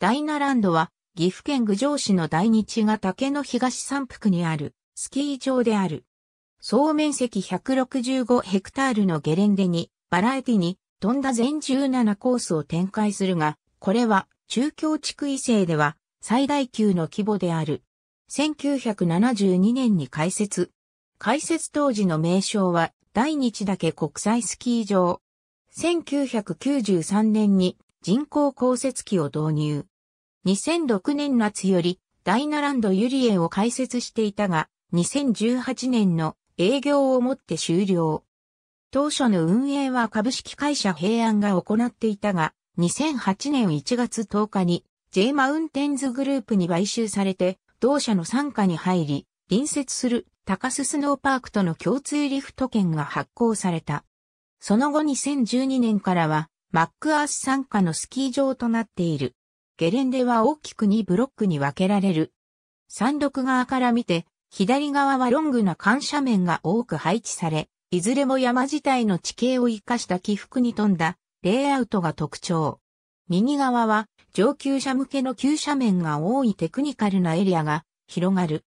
ダイナランドは、岐阜県郡上市の大日が竹の東山腹にある、スキー場である。総面積165ヘクタールのゲレンデに、バラエティに飛んだ全17コースを展開するが、これは中京地区異性では最大級の規模である。1972年に開設。開設当時の名称は、大日岳国際スキー場。1993年に人工降雪機を導入。2006年夏よりダイナランドユリエを開設していたが、2018年の営業をもって終了。当初の運営は株式会社平安が行っていたが、2008年1月10日に J マウンテンズグループに買収されて、同社の傘下に入り、隣接する高須スノーパークとの共通リフト券が発行された。その後2012年からはマックアース参加のスキー場となっている。ゲレンデは大きく2ブロックに分けられる。山麓側から見て、左側はロングな緩斜面が多く配置され、いずれも山自体の地形を生かした起伏に富んだレイアウトが特徴。右側は上級者向けの急斜面が多いテクニカルなエリアが広がる。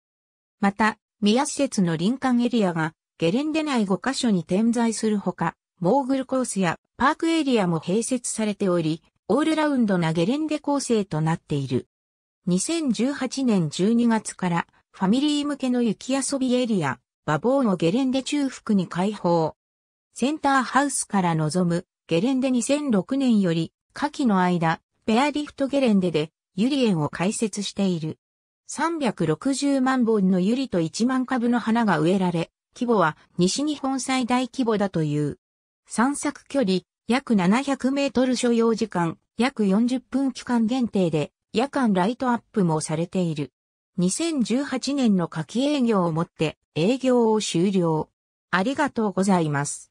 また、宮施設の林間エリアがゲレンデ内5カ所に点在するほか、モーグルコースやパークエリアも併設されており、オールラウンドなゲレンデ構成となっている。2018年12月からファミリー向けの雪遊びエリア、ボーをゲレンデ中腹に開放。センターハウスから望むゲレンデ2006年より、夏季の間、ペアリフトゲレンデでユリ園を開設している。360万本のユリと1万株の花が植えられ、規模は西日本最大規模だという。散策距離、約700メートル所要時間、約40分期間限定で、夜間ライトアップもされている。2018年の夏季営業をもって営業を終了。ありがとうございます。